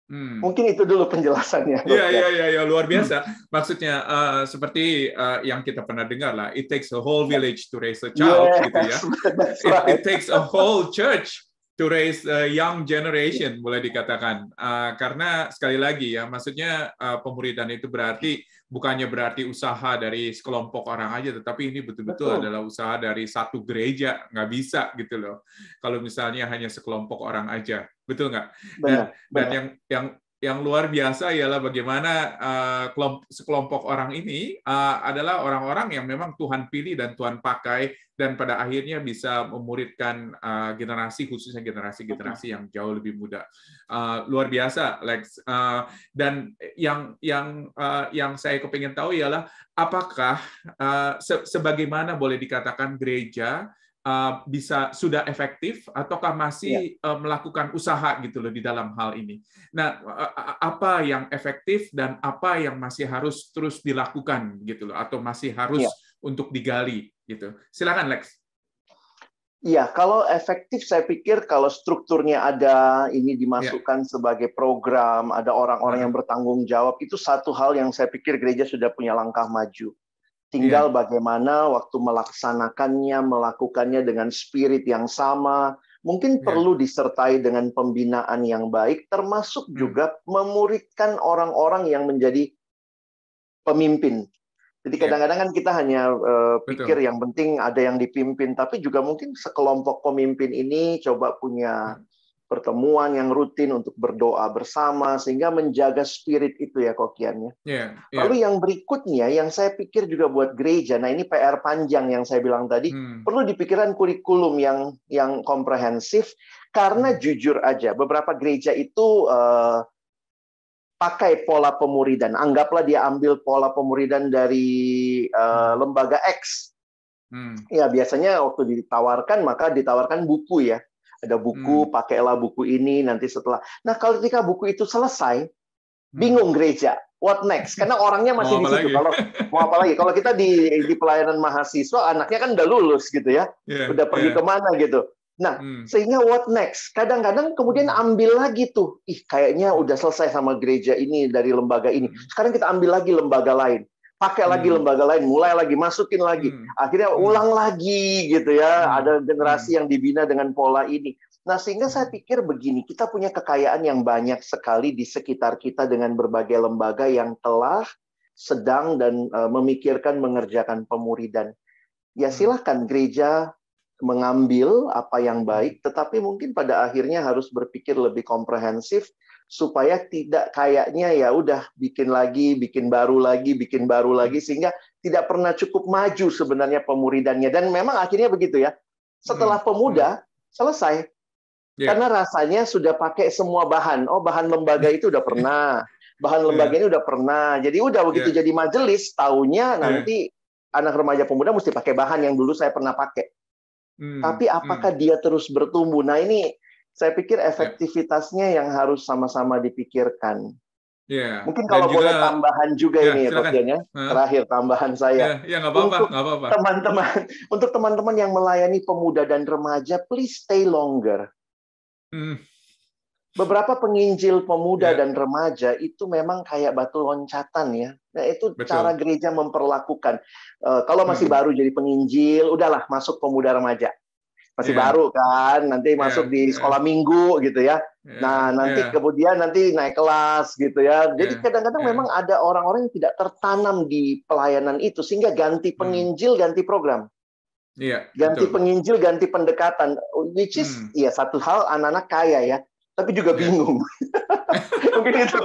Hmm. Mungkin itu dulu penjelasannya. Iya, iya, iya, ya, luar biasa. Maksudnya uh, seperti uh, yang kita pernah dengar lah, it takes a whole village to raise a child, yes, gitu ya. Right. It, it takes a whole church to raise a young generation, boleh dikatakan. Uh, karena sekali lagi ya, maksudnya uh, pemuridan itu berarti bukannya berarti usaha dari sekelompok orang aja, tetapi ini betul-betul Betul. adalah usaha dari satu gereja, nggak bisa gitu loh. Kalau misalnya hanya sekelompok orang aja betul nggak? Dan, benar. dan yang yang yang luar biasa ialah bagaimana uh, eh, kelompok, sekelompok orang ini uh, adalah orang-orang yang memang Tuhan pilih dan Tuhan pakai dan pada akhirnya bisa memuridkan uh, generasi khususnya generasi-generasi yang jauh lebih muda uh, luar biasa Lex uh, dan yang yang uh, yang saya kepingin tahu ialah apakah uh, se sebagaimana boleh dikatakan gereja Eh, bisa sudah efektif ataukah masih ya. melakukan usaha gitu loh di dalam hal ini. Nah, eh, apa yang efektif dan apa yang masih harus terus dilakukan gitu loh atau masih harus ya. untuk digali gitu. Silakan Lex. Iya, kalau efektif saya pikir kalau strukturnya ada, ini dimasukkan ya. sebagai program, ada orang-orang yang bertanggung jawab, itu satu hal yang saya pikir gereja sudah punya langkah maju. Tinggal yeah. bagaimana waktu melaksanakannya, melakukannya dengan spirit yang sama. Mungkin yeah. perlu disertai dengan pembinaan yang baik, termasuk hmm. juga memuridkan orang-orang yang menjadi pemimpin. Jadi iya. kadang-kadang kan kita hanya uh, pikir Betul. yang penting ada yang dipimpin, tapi juga mungkin sekelompok pemimpin ini coba punya hmm pertemuan yang rutin untuk berdoa bersama sehingga menjaga spirit itu ya kokiannya. Yeah, yeah. Lalu yang berikutnya yang saya pikir juga buat gereja, nah ini PR panjang yang saya bilang tadi, hmm. perlu dipikiran kurikulum yang yang komprehensif karena hmm. jujur aja beberapa gereja itu uh, pakai pola pemuridan. Anggaplah dia ambil pola pemuridan dari uh, lembaga X. Hmm. Ya biasanya waktu ditawarkan maka ditawarkan buku ya ada buku, hmm. pakailah buku ini nanti setelah. Nah, kalau ketika buku itu selesai, bingung hmm. gereja. What next? Karena orangnya masih di situ. Kalau [laughs] mau apa lagi? Kalau kita di di pelayanan mahasiswa, anaknya kan udah lulus gitu ya, yeah, udah pergi yeah. kemana gitu. Nah, hmm. sehingga what next? Kadang-kadang kemudian hmm. ambil lagi tuh, ih kayaknya udah selesai sama gereja ini dari lembaga ini. Hmm. Sekarang kita ambil lagi lembaga lain pakai hmm. lagi lembaga lain, mulai lagi, masukin lagi, hmm. akhirnya hmm. ulang hmm. lagi gitu ya. Hmm. Ada generasi hmm. yang dibina dengan pola ini. Nah, sehingga saya hmm. pikir begini, kita punya kekayaan yang banyak sekali di sekitar kita dengan berbagai lembaga yang telah sedang dan uh, memikirkan mengerjakan pemuridan. Ya silahkan gereja mengambil apa yang baik, tetapi mungkin pada akhirnya harus berpikir lebih komprehensif supaya tidak kayaknya ya udah bikin lagi, bikin baru lagi, bikin baru lagi sehingga tidak pernah cukup maju sebenarnya pemuridannya dan memang akhirnya begitu ya. Setelah hmm. pemuda selesai. Ya. Karena rasanya sudah pakai semua bahan. Oh, bahan lembaga itu udah pernah. Bahan ya. lembaga ini udah pernah. Jadi udah begitu ya. jadi majelis, tahunya nanti anak remaja pemuda mesti pakai bahan yang dulu saya pernah pakai. Hmm, Tapi apakah hmm. dia terus bertumbuh? Nah ini saya pikir efektivitasnya yeah. yang harus sama-sama dipikirkan. Yeah. Mungkin kalau juga, boleh tambahan juga yeah, ini ya, ya. huh? terakhir tambahan saya. yeah, yeah, apa untuk teman-teman, [laughs] untuk teman-teman yang melayani pemuda dan remaja, please stay longer. Hmm. Beberapa penginjil pemuda yeah. dan remaja itu memang kayak batu loncatan ya. Nah itu Betul. cara gereja memperlakukan. Uh, kalau masih hmm. baru jadi penginjil, udahlah masuk pemuda remaja masih yeah. baru kan nanti yeah. masuk di iya. sekolah minggu gitu ya yeah. nah nanti yeah. kemudian nanti naik kelas gitu ya jadi iya, kadang-kadang yeah. memang ada orang-orang yang tidak tertanam di pelayanan itu sehingga ganti hmm. penginjil hmm. ganti program yeah, ganti betul. penginjil ganti pendekatan which is hmm. ya satu hal anak-anak kaya ya tapi juga iya. bingung. [laughs] mungkin itu.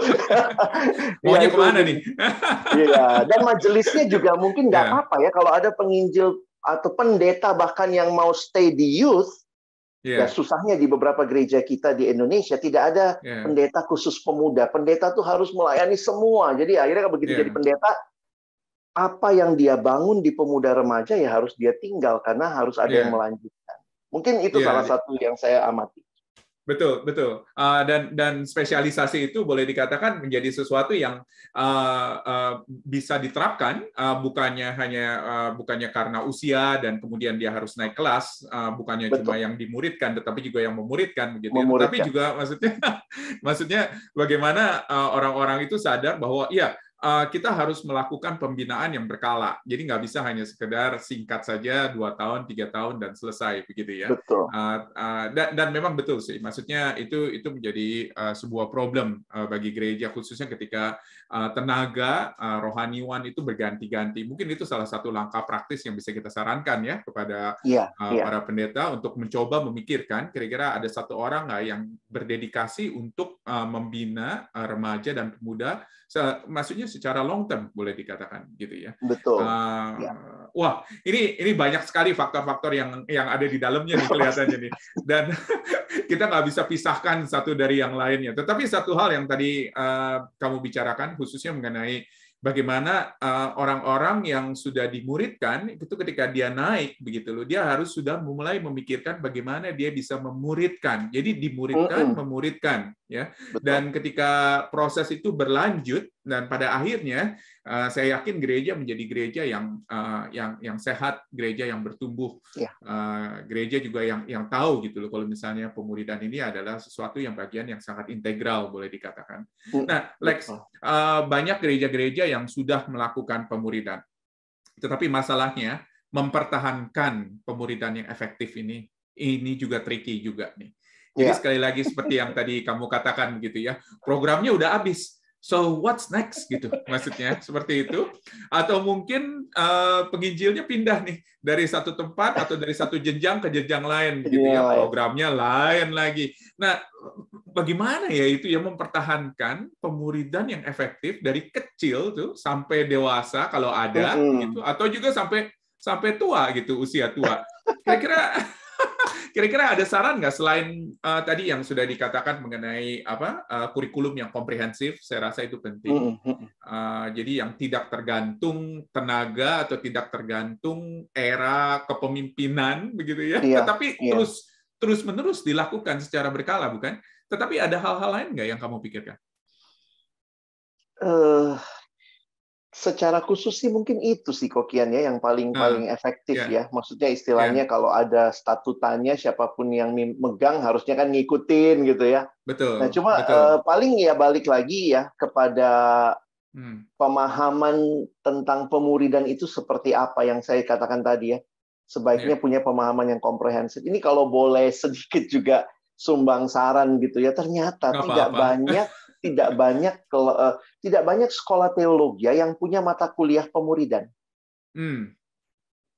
[laughs] mau ya, kemana nih? [laughs] Iya, dan majelisnya juga mungkin nggak yeah. apa-apa ya kalau ada penginjil atau pendeta bahkan yang mau stay di youth Yeah. Ya susahnya di beberapa gereja kita di Indonesia tidak ada yeah. pendeta khusus pemuda. Pendeta tuh harus melayani semua. Jadi akhirnya kalau begitu yeah. jadi pendeta, apa yang dia bangun di pemuda remaja ya harus dia tinggal karena harus ada yeah. yang melanjutkan. Mungkin itu yeah. salah satu yang saya amati. Betul, betul. Uh, dan dan spesialisasi itu boleh dikatakan menjadi sesuatu yang uh, uh, bisa diterapkan uh, bukannya hanya uh, bukannya karena usia dan kemudian dia harus naik kelas, uh, bukannya betul. cuma yang dimuridkan tetapi juga yang memuridkan begitu. Ya. Memuridkan. Tapi juga maksudnya [laughs] maksudnya bagaimana orang-orang uh, itu sadar bahwa iya Eh, kita harus melakukan pembinaan yang berkala. Jadi nggak bisa hanya sekedar singkat saja dua tahun, tiga tahun dan selesai begitu ya. Betul. Eh, eh, dan, dan memang betul sih. Maksudnya itu itu menjadi sebuah problem bagi gereja khususnya ketika tenaga rohaniwan itu berganti-ganti. Mungkin itu salah satu langkah praktis yang bisa kita sarankan ya kepada ya, ya. para pendeta untuk mencoba memikirkan kira-kira ada satu orang nggak yang berdedikasi untuk membina remaja dan pemuda maksudnya secara long term boleh dikatakan gitu ya. Betul. Uh, ya. Wah, ini ini banyak sekali faktor-faktor yang yang ada di dalamnya nih kelihatannya nih. [laughs] Dan [laughs] kita nggak bisa pisahkan satu dari yang lainnya. Tetapi satu hal yang tadi uh, kamu bicarakan khususnya mengenai bagaimana eh, orang-orang yang sudah dimuridkan itu ketika dia naik begitu loh dia harus sudah mulai memikirkan bagaimana dia bisa memuridkan jadi dimuridkan mm -hmm. memuridkan ya Betul. dan ketika proses itu berlanjut dan pada akhirnya eh, saya yakin gereja menjadi gereja yang eh, yang yang sehat, gereja yang bertumbuh, ya. Eh, gereja juga yang yang tahu gitu loh kalau misalnya pemuridan ini adalah sesuatu yang bagian yang sangat integral boleh dikatakan. Hmm, nah, Lex, banyak gereja-gereja yang sudah melakukan pemuridan, tetapi masalahnya mempertahankan pemuridan yang efektif ini ini juga tricky juga nih. Jadi ya. sekali lagi seperti yang tadi kamu katakan gitu ya, programnya udah habis So what's next gitu maksudnya seperti itu atau mungkin uh, penginjilnya pindah nih dari satu tempat atau dari satu jenjang ke jenjang lain gitu yeah. ya iya. programnya lain lagi. Nah, bagaimana ya itu yang mempertahankan pemuridan yang efektif dari kecil tuh sampai dewasa kalau ada mm -hmm. gitu atau juga sampai sampai tua gitu usia tua. Kira-kira [laughs] Kira-kira ada saran nggak selain uh, tadi yang sudah dikatakan mengenai apa uh, kurikulum yang komprehensif? Saya rasa itu penting. Uh, jadi yang tidak tergantung tenaga atau tidak tergantung era kepemimpinan, begitu ya. Iya, Tetapi iya. terus terus menerus dilakukan secara berkala, bukan? Tetapi ada hal-hal lain nggak yang kamu pikirkan? Uh, secara khusus sih mungkin itu sih kokian ya yang paling hmm, paling efektif yeah. ya. Maksudnya istilahnya yeah. kalau ada statutanya siapapun yang megang harusnya kan ngikutin gitu ya. Betul. Nah, cuma betul. Uh, paling ya balik lagi ya kepada hmm. pemahaman tentang pemuridan itu seperti apa yang saya katakan tadi ya. Sebaiknya yeah. punya pemahaman yang komprehensif. Ini kalau boleh sedikit juga sumbang saran gitu ya. Ternyata Gak tidak apa -apa. banyak tidak banyak eh, tidak banyak sekolah teologi yang punya mata kuliah pemuridan. Hmm.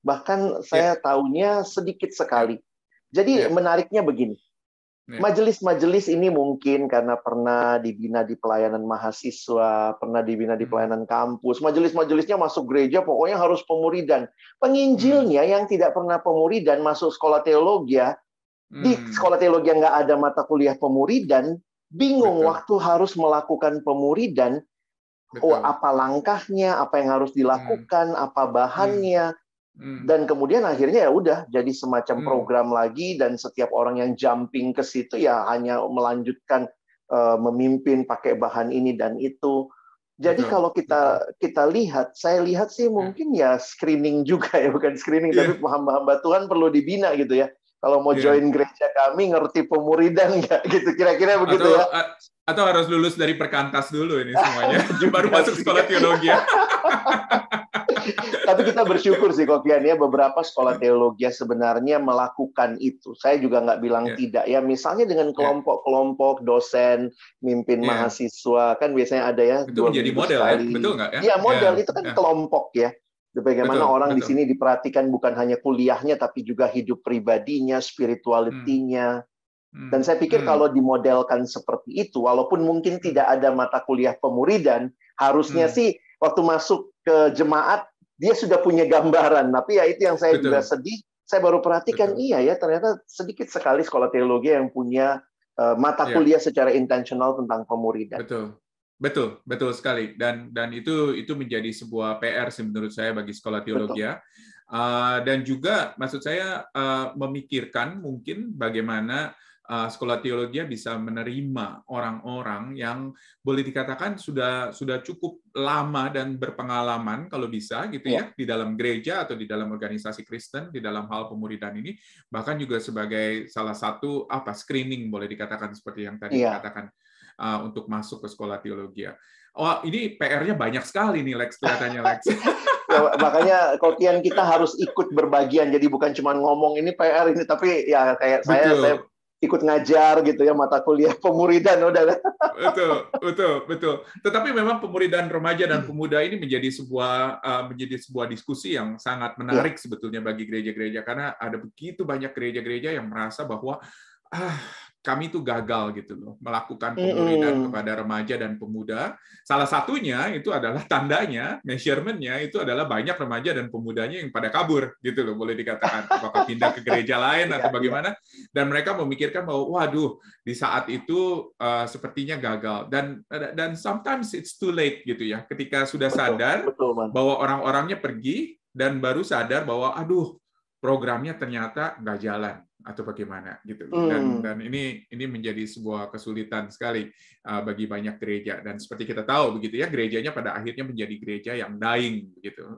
Bahkan saya yeah. tahunya sedikit sekali. Jadi yeah. menariknya begini. Ya. Majelis-majelis ini mungkin karena pernah dibina di pelayanan mahasiswa, pernah dibina di hmm. pelayanan kampus. Majelis-majelisnya masuk gereja, pokoknya harus pemuridan. Penginjilnya hmm. yang tidak pernah pemuridan masuk sekolah teologi, ya. di hmm. sekolah teologi yang nggak ada mata kuliah pemuridan, bingung Betul. waktu harus melakukan pemuridan. Oh, betul. Oh, apa langkahnya, apa yang harus dilakukan, hmm. apa bahannya. Hmm. Hmm. Dan kemudian akhirnya ya udah jadi semacam hmm. program lagi dan setiap orang yang jumping ke situ ya hanya melanjutkan uh, memimpin pakai bahan ini dan itu. Jadi betul, kalau kita betul. kita lihat, saya lihat sih hmm. mungkin ya screening juga ya bukan screening yeah. tapi iya. hamba-hamba Tuhan perlu dibina gitu ya kalau mau yeah. join gereja kami ngerti pemuridan ya, [laughs] gitu kira-kira begitu atau, ya atau harus lulus dari perkantas dulu ini semuanya [laughs] baru masuk iya. sekolah teologi [laughs] tapi kita bersyukur sih Kopian ya beberapa sekolah iya. teologi sebenarnya melakukan itu saya juga nggak bilang yeah. tidak ya misalnya dengan iya. kelompok-kelompok dosen mimpin yeah. mahasiswa kan biasanya ada ya itu menjadi model ya, sekali. ya betul nggak ya ya model yeah. itu kan yeah. kelompok ya bagaimana betul, orang betul. di sini diperhatikan bukan hanya kuliahnya tapi juga hidup pribadinya, spiritualitinya. Hmm. Dan saya pikir hmm. kalau dimodelkan seperti itu, walaupun mungkin hmm. tidak ada mata kuliah pemuridan, harusnya hmm. sih waktu masuk ke jemaat dia sudah punya gambaran. Tapi ya itu yang saya betul. juga sedih. Saya baru perhatikan, betul. iya ya ternyata sedikit sekali sekolah teologi yang punya uh, mata iya. kuliah yeah. secara intensional tentang pemuridan. Betul, Betul, betul sekali. Dan dan itu itu menjadi sebuah PR sih menurut saya bagi sekolah teologi ya. Ah, dan juga maksud saya ah, memikirkan mungkin bagaimana ah, sekolah teologi bisa menerima orang-orang yang boleh dikatakan sudah sudah cukup lama dan berpengalaman kalau bisa gitu ya, ya di dalam gereja atau di dalam organisasi Kristen di dalam hal pemuridan ini bahkan juga sebagai salah satu apa screening boleh dikatakan seperti yang tadi ya. dikatakan. Eh, untuk masuk ke sekolah teologi. Ya. Oh, ini PR-nya banyak sekali nih Lex kelihatannya Lex. [laughs] Ya, makanya kokian kita harus ikut berbagian jadi bukan cuma ngomong ini PR ini tapi ya kayak Betul. saya ikut ngajar gitu ya mata kuliah pemuridan udah betul betul betul tetapi memang pemuridan remaja dan hmm. pemuda ini menjadi sebuah eh, menjadi sebuah diskusi yang sangat ya. menarik sebetulnya bagi gereja-gereja karena ada begitu banyak gereja-gereja yang merasa bahwa ah kami itu gagal gitu loh melakukan pemulihan mm kepada remaja dan pemuda. Salah satunya itu adalah [laughs] tandanya, measurementnya itu adalah banyak remaja dan pemudanya yang pada kabur gitu loh boleh dikatakan apakah pindah ke gereja lain atau bagaimana dan mereka memikirkan bahwa waduh di saat itu uh, sepertinya gagal dan dan sometimes it's too late gitu ya ketika sudah sadar betul, bahwa orang-orangnya pergi dan baru sadar bahwa aduh programnya ternyata nggak jalan atau bagaimana gitu hmm. dan dan ini ini menjadi sebuah kesulitan sekali uh, bagi banyak gereja dan seperti kita tahu begitu ya gerejanya pada akhirnya menjadi gereja yang dying begitu uh,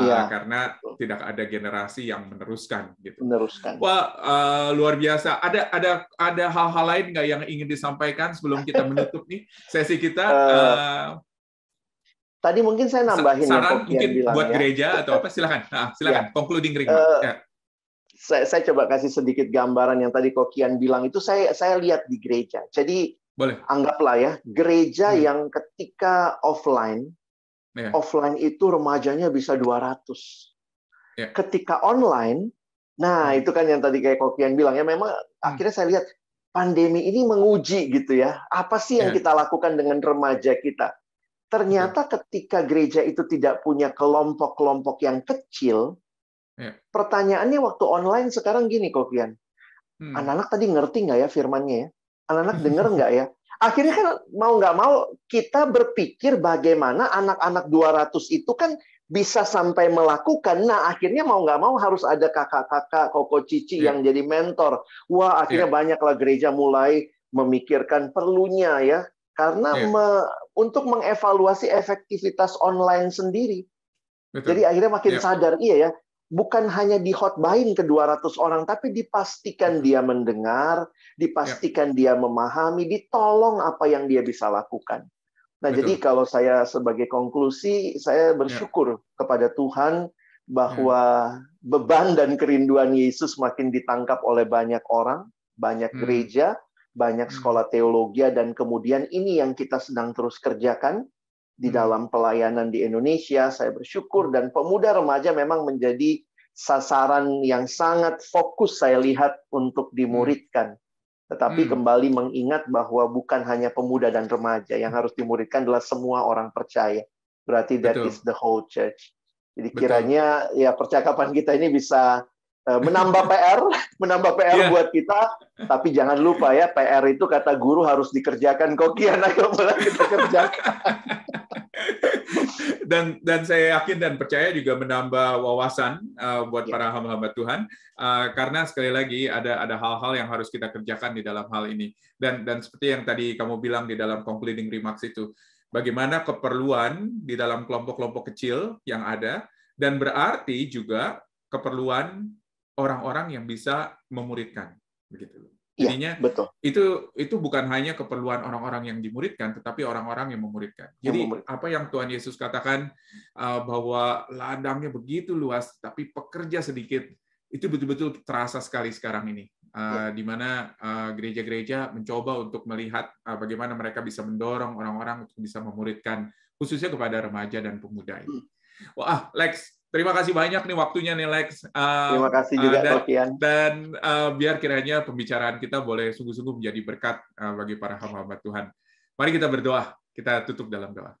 eh, iya. karena tidak ada generasi yang meneruskan gitu meneruskan wah uh, luar biasa ada ada ada hal-hal lain nggak yang ingin disampaikan sebelum kita [laughs] menutup nih sesi kita uh, tadi mungkin saya nambahin saran ya, mungkin yang buat ya. gereja atau apa silakan nah, silakan ya. concluding ring uh, ya saya, saya coba kasih sedikit gambaran yang tadi Kokian bilang itu saya saya lihat di gereja. Jadi boleh. Anggaplah ya, gereja hmm. yang ketika offline yeah. offline itu remajanya bisa 200. Yeah. Ketika online, nah hmm. itu kan yang tadi kayak Kokian bilang ya memang hmm. akhirnya saya lihat pandemi ini menguji gitu ya. Apa sih yang yeah. kita lakukan dengan remaja kita? Ternyata ketika gereja itu tidak punya kelompok-kelompok yang kecil, Ya. Pertanyaannya waktu online sekarang gini, Kofian. Hmm. Anak-anak tadi ngerti nggak ya firmannya ya? Anak-anak [laughs] dengar nggak ya? Akhirnya kan mau nggak mau kita berpikir bagaimana anak-anak 200 itu kan bisa sampai melakukan. Nah, akhirnya mau nggak mau harus ada kakak-kakak, koko cici yeah. yang jadi mentor. Wah, akhirnya yeah. banyaklah gereja mulai memikirkan perlunya ya, karena yeah. me, untuk mengevaluasi efektivitas online sendiri. Betul. Jadi akhirnya makin yeah. sadar iya ya, bukan hanya dihotbahin ke 200 orang, tapi dipastikan dia mendengar, dipastikan ya. dia memahami, ditolong apa yang dia bisa lakukan. Nah, Betul. jadi kalau saya sebagai konklusi, saya ya. bersyukur ya. kepada Tuhan bahwa ya. beban dan kerinduan Yesus makin ditangkap oleh banyak orang, banyak hmm. gereja, banyak hmm. sekolah teologi, dan kemudian ini yang kita sedang terus kerjakan, di hmm. dalam pelayanan di Indonesia. Saya bersyukur dan pemuda remaja memang menjadi sasaran yang sangat fokus saya lihat untuk hmm. dimuridkan. Tetapi hmm. kembali mengingat bahwa bukan hanya pemuda dan remaja yang harus dimuridkan adalah semua orang percaya. Berarti Betul. is the whole church. Jadi Betul. kiranya ya percakapan kita ini bisa Eh, menambah PR, [laughs] menambah PR yeah. buat kita. Tapi jangan lupa ya, PR itu kata guru harus dikerjakan. Kokian, ayo mulai kita kerjakan. [laughs] dan dan saya yakin dan percaya juga menambah wawasan uh, buat yeah. para hamba-hamba Tuhan uh, karena sekali lagi ada ada hal-hal yang harus kita kerjakan di dalam hal ini dan dan seperti yang tadi kamu bilang di dalam concluding remarks itu bagaimana keperluan di dalam kelompok-kelompok kecil yang ada dan berarti juga keperluan orang-orang yang bisa memuridkan begitu iya, Jadinya ya, betul. itu itu bukan hanya keperluan orang-orang yang dimuridkan, tetapi orang-orang yang memuridkan. Jadi memuridkan. apa yang Tuhan Yesus katakan eh, bahwa ladangnya begitu luas, tapi pekerja sedikit, itu betul-betul terasa sekali sekarang ini. ya. Di mana eh, gereja-gereja mencoba untuk melihat bagaimana mereka bisa mendorong orang-orang untuk bisa memuridkan, khususnya kepada remaja dan pemuda ini. Hmm. Wah, Lex, Terima kasih banyak nih waktunya nih Lex. Eh, Terima kasih juga eh, dan, Tokian. Dan uh, biar kiranya pembicaraan kita boleh sungguh-sungguh menjadi berkat uh, bagi para hamba-hamba Tuhan. Mari kita berdoa. Kita tutup dalam doa.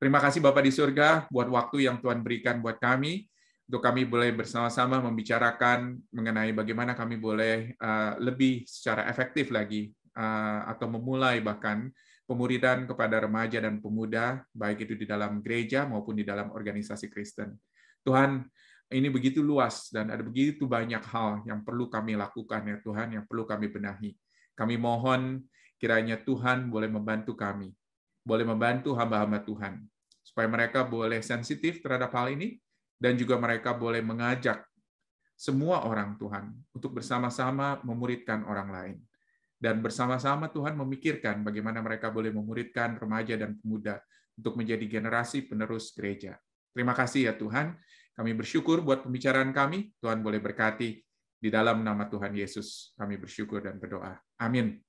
Terima kasih Bapak di surga buat waktu yang Tuhan berikan buat kami untuk kami boleh bersama-sama membicarakan mengenai bagaimana kami boleh uh, lebih secara efektif lagi uh, atau memulai bahkan pemuridan kepada remaja dan pemuda, baik itu di dalam gereja maupun di dalam organisasi Kristen. Tuhan, ini begitu luas dan ada begitu banyak hal yang perlu kami lakukan ya Tuhan, yang perlu kami benahi. Kami mohon kiranya Tuhan boleh membantu kami, boleh membantu hamba-hamba Tuhan, supaya mereka boleh sensitif terhadap hal ini, dan juga mereka boleh mengajak semua orang Tuhan untuk bersama-sama memuridkan orang lain dan bersama-sama Tuhan memikirkan bagaimana mereka boleh memuridkan remaja dan pemuda untuk menjadi generasi penerus gereja. Terima kasih ya Tuhan. Kami bersyukur buat pembicaraan kami. Tuhan boleh berkati di dalam nama Tuhan Yesus. Kami bersyukur dan berdoa. Amin.